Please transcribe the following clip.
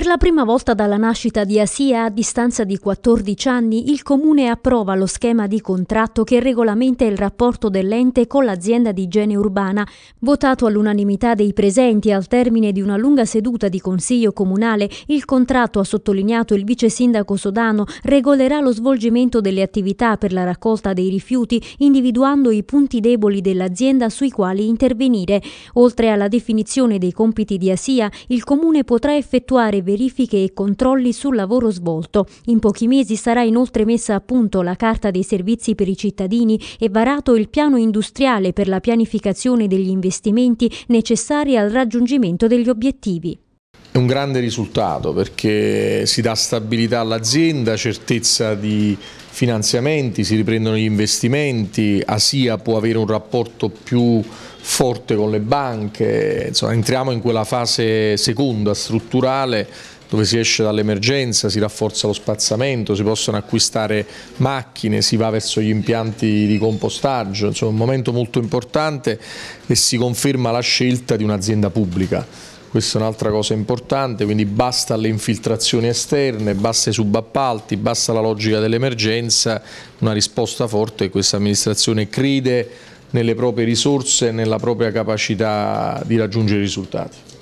Per la prima volta dalla nascita di Asia, a distanza di 14 anni, il Comune approva lo schema di contratto che regolamenta il rapporto dell'ente con l'azienda di igiene urbana, votato all'unanimità dei presenti al termine di una lunga seduta di Consiglio Comunale. Il contratto, ha sottolineato il vice sindaco Sodano, regolerà lo svolgimento delle attività per la raccolta dei rifiuti, individuando i punti deboli dell'azienda sui quali intervenire. Oltre alla definizione dei compiti di Asia, il Comune potrà effettuare verifiche e controlli sul lavoro svolto. In pochi mesi sarà inoltre messa a punto la Carta dei servizi per i cittadini e varato il piano industriale per la pianificazione degli investimenti necessari al raggiungimento degli obiettivi. È un grande risultato perché si dà stabilità all'azienda, certezza di finanziamenti, si riprendono gli investimenti, Asia può avere un rapporto più forte con le banche, insomma, entriamo in quella fase seconda, strutturale, dove si esce dall'emergenza, si rafforza lo spazzamento, si possono acquistare macchine, si va verso gli impianti di compostaggio, insomma un momento molto importante e si conferma la scelta di un'azienda pubblica questa è un'altra cosa importante, quindi basta alle infiltrazioni esterne, basta ai subappalti, basta la logica dell'emergenza, una risposta forte e questa amministrazione crede nelle proprie risorse e nella propria capacità di raggiungere i risultati.